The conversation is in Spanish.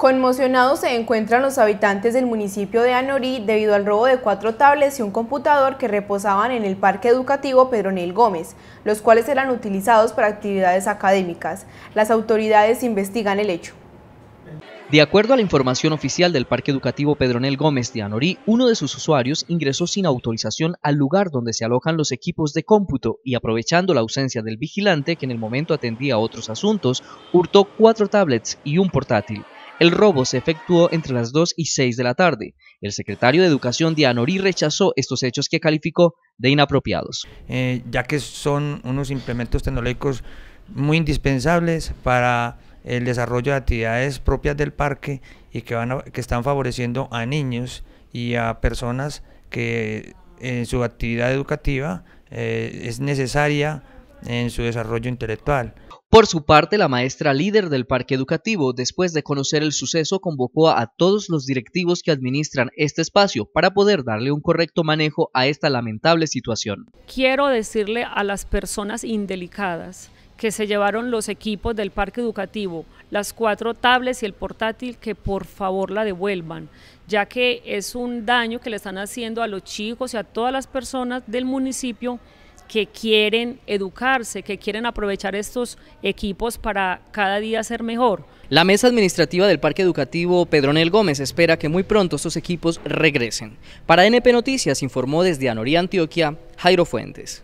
Conmocionados se encuentran los habitantes del municipio de Anorí debido al robo de cuatro tablets y un computador que reposaban en el Parque Educativo Pedronel Gómez, los cuales eran utilizados para actividades académicas. Las autoridades investigan el hecho. De acuerdo a la información oficial del Parque Educativo Pedronel Gómez de Anorí, uno de sus usuarios ingresó sin autorización al lugar donde se alojan los equipos de cómputo y aprovechando la ausencia del vigilante que en el momento atendía otros asuntos, hurtó cuatro tablets y un portátil. El robo se efectuó entre las 2 y 6 de la tarde. El secretario de Educación Dianori rechazó estos hechos que calificó de inapropiados. Eh, ya que son unos implementos tecnológicos muy indispensables para el desarrollo de actividades propias del parque y que, van que están favoreciendo a niños y a personas que en su actividad educativa eh, es necesaria en su desarrollo intelectual. Por su parte, la maestra líder del parque educativo, después de conocer el suceso, convocó a todos los directivos que administran este espacio para poder darle un correcto manejo a esta lamentable situación. Quiero decirle a las personas indelicadas que se llevaron los equipos del parque educativo, las cuatro tablets y el portátil, que por favor la devuelvan, ya que es un daño que le están haciendo a los chicos y a todas las personas del municipio que quieren educarse, que quieren aprovechar estos equipos para cada día ser mejor. La mesa administrativa del Parque Educativo Pedronel Gómez espera que muy pronto estos equipos regresen. Para NP Noticias informó desde Anoría, Antioquia, Jairo Fuentes.